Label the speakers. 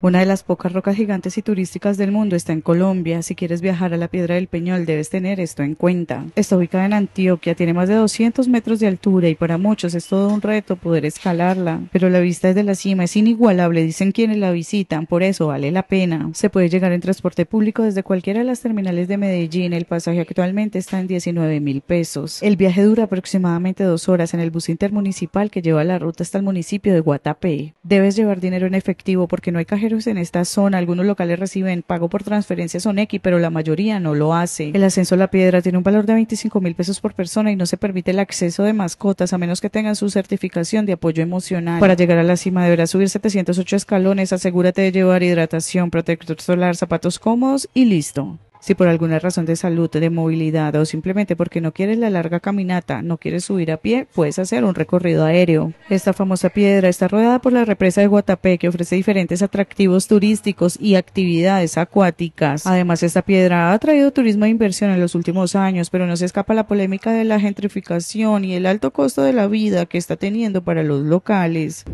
Speaker 1: Una de las pocas rocas gigantes y turísticas del mundo está en Colombia. Si quieres viajar a la Piedra del Peñol, debes tener esto en cuenta. Está ubicada en Antioquia, tiene más de 200 metros de altura y para muchos es todo un reto poder escalarla. Pero la vista desde la cima es inigualable, dicen quienes la visitan, por eso vale la pena. Se puede llegar en transporte público desde cualquiera de las terminales de Medellín. El pasaje actualmente está en 19 mil pesos. El viaje dura aproximadamente dos horas en el bus intermunicipal que lleva la ruta hasta el municipio de Guatapé. Debes llevar dinero en efectivo porque no hay cajero en esta zona. Algunos locales reciben pago por transferencia X, e pero la mayoría no lo hace. El ascenso a la piedra tiene un valor de 25 mil pesos por persona y no se permite el acceso de mascotas a menos que tengan su certificación de apoyo emocional. Para llegar a la cima deberás subir 708 escalones. Asegúrate de llevar hidratación, protector solar, zapatos cómodos y listo. Si por alguna razón de salud, de movilidad o simplemente porque no quieres la larga caminata, no quieres subir a pie, puedes hacer un recorrido aéreo. Esta famosa piedra está rodeada por la represa de Guatapé que ofrece diferentes atractivos turísticos y actividades acuáticas. Además, esta piedra ha atraído turismo e inversión en los últimos años, pero no se escapa la polémica de la gentrificación y el alto costo de la vida que está teniendo para los locales.